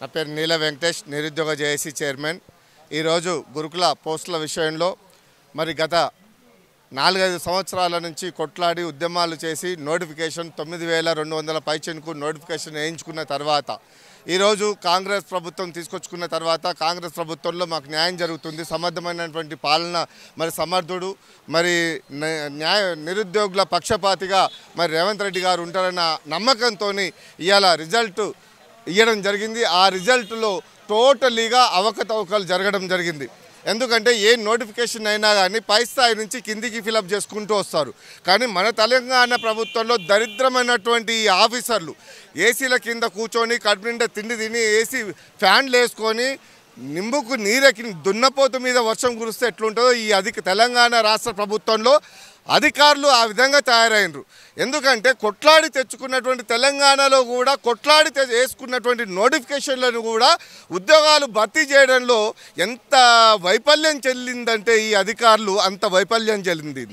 నా పేరు నీల వెంకటేష్ నిరుద్యోగ జేఏసీ చైర్మన్ ఈరోజు గురుకుల పోస్టుల విషయంలో మరి గత నాలుగైదు సంవత్సరాల నుంచి కొట్లాడి ఉద్యమాలు చేసి నోటిఫికేషన్ తొమ్మిది వేల రెండు వందల పైచెన్కు నోటిఫికేషన్ వేయించుకున్న తర్వాత ఈరోజు కాంగ్రెస్ ప్రభుత్వం తీసుకొచ్చుకున్న తర్వాత కాంగ్రెస్ ప్రభుత్వంలో మాకు న్యాయం జరుగుతుంది సమర్థమైనటువంటి పాలన మరి సమర్థుడు మరి న్యాయ నిరుద్యోగుల పక్షపాతిగా మరి రేవంత్ రెడ్డి గారు ఉంటారన్న నమ్మకంతో ఇవాళ రిజల్ట్ ఇవ్వడం జరిగింది ఆ రిజల్ట్లో టోటలీగా అవకతవకలు జరగడం జరిగింది ఎందుకంటే ఏ నోటిఫికేషన్ అయినా కానీ పై స్థాయి నుంచి కిందికి ఫిలప్ చేసుకుంటూ వస్తారు కానీ మన తెలంగాణ ప్రభుత్వంలో దరిద్రమైనటువంటి ఈ ఆఫీసర్లు ఏసీల కింద కూర్చొని కడుపు నిండా తిండి తిని ఏసీ ఫ్యాన్లు వేసుకొని నింబుకు నీరెక్కి దున్నపోతు మీద వర్షం కురిస్తే ఎట్లుంటుందో ఈ అధిక తెలంగాణ రాష్ట్ర ప్రభుత్వంలో అధికారులు ఆ విధంగా తయారైనరు ఎందుకంటే కొట్లాడి తెచ్చుకున్నటువంటి తెలంగాణలో కూడా కొట్లాడి వేసుకున్నటువంటి నోటిఫికేషన్లను కూడా ఉద్యోగాలు భర్తీ చేయడంలో ఎంత వైఫల్యం చెల్లిందంటే ఈ అధికారులు అంత వైఫల్యం చెల్లింది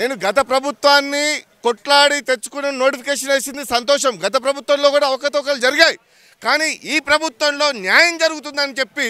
నేను గత ప్రభుత్వాన్ని కొట్లాడి తెచ్చుకున్న నోటిఫికేషన్ వేసింది సంతోషం గత ప్రభుత్వంలో కూడా అవకతవకలు జరిగాయి కానీ ఈ ప్రభుత్వంలో న్యాయం జరుగుతుందని చెప్పి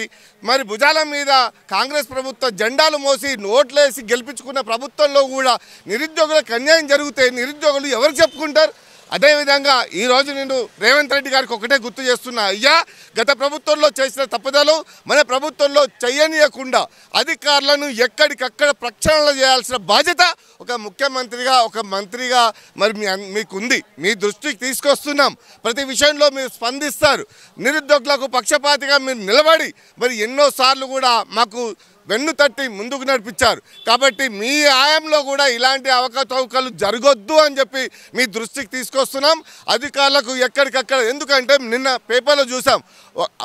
మరి భుజాల మీద కాంగ్రెస్ ప్రభుత్వ జెండాలు మోసి నోట్లేసి గెలిపించుకున్న ప్రభుత్వంలో కూడా నిరుద్యోగులకు అన్యాయం జరిగితే నిరుద్యోగులు ఎవరు చెప్పుకుంటారు అదేవిధంగా ఈరోజు నేను రేవంత్ రెడ్డి గారికి ఒకటే గుర్తు చేస్తున్నా అయ్యా గత ప్రభుత్వంలో చేసిన తప్పుదలు మన ప్రభుత్వంలో చేయనీయకుండా అధికారులను ఎక్కడికక్కడ ప్రక్షాళన చేయాల్సిన బాధ్యత ఒక ముఖ్యమంత్రిగా ఒక మంత్రిగా మరి మీకుంది మీ దృష్టికి తీసుకొస్తున్నాం ప్రతి విషయంలో మీరు స్పందిస్తారు నిరుద్యోగులకు పక్షపాతిగా మీరు నిలబడి మరి ఎన్నోసార్లు కూడా మాకు వెన్ను తట్టి ముందుకు నడిపించారు కాబట్టి మీ ఆయంలో కూడా ఇలాంటి అవకతవకలు జరగొద్దు అని చెప్పి మీ దృష్టికి తీసుకొస్తున్నాం అధికారులకు ఎక్కడికక్కడ ఎందుకంటే నిన్న పేపర్లో చూసాం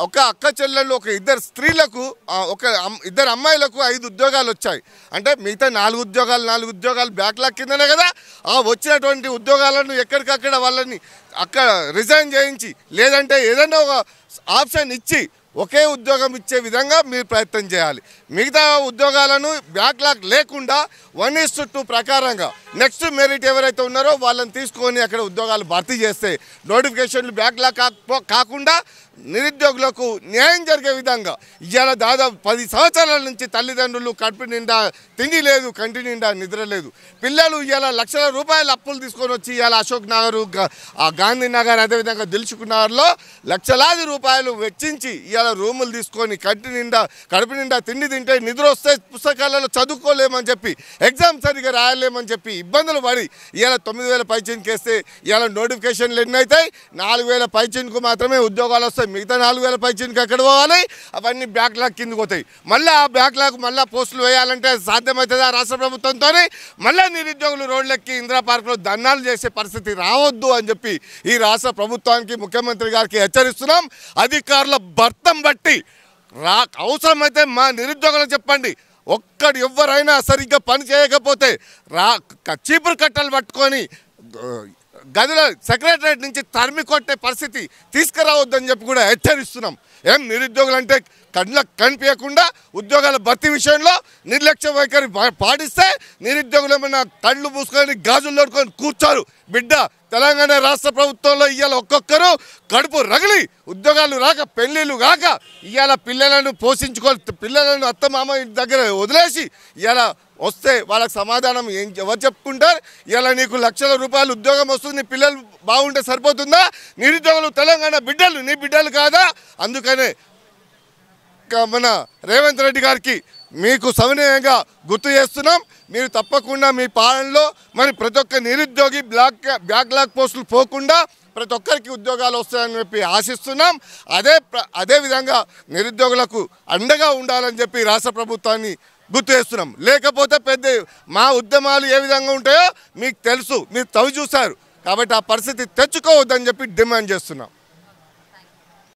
ఒక అక్క చెల్లెళ్ళు ఒక ఇద్దరు స్త్రీలకు ఒక ఇద్దరు అమ్మాయిలకు ఐదు ఉద్యోగాలు వచ్చాయి అంటే మిగతా నాలుగు ఉద్యోగాలు నాలుగు ఉద్యోగాలు బ్యాక్లాగ్ కిందనే కదా ఆ వచ్చినటువంటి ఉద్యోగాలను ఎక్కడికక్కడ వాళ్ళని అక్కడ రిజైన్ చేయించి లేదంటే ఏదైనా ఒక ఆప్షన్ ఇచ్చి ఒకే ఉద్యోగం ఇచ్చే విధంగా మీరు ప్రయత్నం చేయాలి మిగతా ఉద్యోగాలను బ్యాక్లాగ్ లేకుండా వన్ ఇస్ టూ ప్రకారంగా నెక్స్ట్ మెరిట్ ఎవరైతే ఉన్నారో వాళ్ళని తీసుకొని అక్కడ ఉద్యోగాలు భర్తీ చేస్తే నోటిఫికేషన్లు బ్యాక్లాగ్ కాకుండా నిరుద్యోగులకు న్యాయం జరిగే విధంగా ఇవాళ దాదాపు పది సంవత్సరాల నుంచి తల్లిదండ్రులు కడుపు నిండా తిండి లేదు కంటి నిండా నిద్ర లేదు పిల్లలు ఇవాళ లక్షల రూపాయల అప్పులు తీసుకొని వచ్చి ఇవాళ అశోక్ నగర్ గాంధీనగర్ అదేవిధంగా దిల్చుకున్నారులో లక్షలాది రూపాయలు వెచ్చించి ఇవాళ రూములు తీసుకొని కంటి నిండా కడుపు నిండా తిండి తింటే నిద్ర వస్తే పుస్తకాలలో చదువుకోలేమని చెప్పి ఎగ్జామ్ సరిగా రాయలేమని చెప్పి ఇబ్బందులు పడి ఇవాళ తొమ్మిది వేల పైచీన్కి వేస్తే ఇవాళ నోటిఫికేషన్లు ఎన్నైతాయి అవుతాయి నాలుగు వేల పైచీన్కు మాత్రమే ఉద్యోగాలు వస్తాయి వస్తాయి మిగతా నాలుగు వేల పైచీనికి ఎక్కడ పోవాలి అవన్నీ బ్యాక్లాగ్ కిందకి పోతాయి మళ్ళీ ఆ బ్యాక్లాగ్ మళ్ళీ పోస్టులు వేయాలంటే సాధ్యమవుతుంది ఆ రాష్ట్ర ప్రభుత్వంతో మళ్ళీ నిరుద్యోగులు రోడ్లెక్కి ఇందిరా పార్క్లో ధర్నాలు చేసే పరిస్థితి రావద్దు అని చెప్పి ఈ రాష్ట్ర ప్రభుత్వానికి ముఖ్యమంత్రి గారికి హెచ్చరిస్తున్నాం అధికారుల భర్తం బట్టి రా అవసరమైతే మా నిరుద్యోగులు చెప్పండి ఒక్కడు ఎవరైనా సరిగ్గా పని చేయకపోతే రా చీపురు కట్టలు పట్టుకొని గదుల సెక్రటరేట్ నుంచి తరిమి కొట్టే పరిస్థితి తీసుకురావద్దని చెప్పి కూడా హెచ్చరిస్తున్నాం ఏం నిరుద్యోగులు అంటే కళ్ళకు కనిపించకుండా ఉద్యోగాల భర్తీ విషయంలో నిర్లక్ష్య వైఖరి పాటిస్తే నిరుద్యోగులు ఏమైనా తళ్ళు పూసుకొని గాజులు నడుకొని కూర్చారు బిడ్డ తెలంగాణ రాష్ట్ర ప్రభుత్వంలో ఇవాళ ఒక్కొక్కరు కడుపు రగిలి ఉద్యోగాలు రాక పెళ్ళిళ్ళు కాక ఇవాళ పిల్లలను పోషించుకొని పిల్లలను అత్తమామ దగ్గర వదిలేసి ఇవాళ వస్తే వాళ్ళకి సమాధానం ఏం ఎవరు చెప్పుకుంటారు ఇలా నీకు లక్షల రూపాయలు ఉద్యోగం వస్తుంది నీ పిల్లలు బాగుంటే సరిపోతుందా నిరుద్యోగులు తెలంగాణ బిడ్డలు నీ బిడ్డలు కాదా అందుకనే మన రేవంత్ రెడ్డి గారికి మీకు సవినయంగా గుర్తు చేస్తున్నాం మీరు తప్పకుండా మీ పాలనలో మరి ప్రతి ఒక్క నిరుద్యోగి బ్లాక్ బ్యాక్లాగ్ పోస్టులు పోకుండా ప్రతి ఒక్కరికి ఉద్యోగాలు వస్తాయని చెప్పి ఆశిస్తున్నాం అదే అదేవిధంగా నిరుద్యోగులకు అండగా ఉండాలని చెప్పి రాష్ట్ర ప్రభుత్వాన్ని గుర్తు చేస్తున్నాం లేకపోతే పెద్ద మా ఉద్యమాలు ఏ విధంగా ఉంటాయో మీకు తెలుసు మీరు తవి చూశారు కాబట్టి ఆ పరిస్థితి తెచ్చుకోవద్దని చెప్పి డిమాండ్ చేస్తున్నాం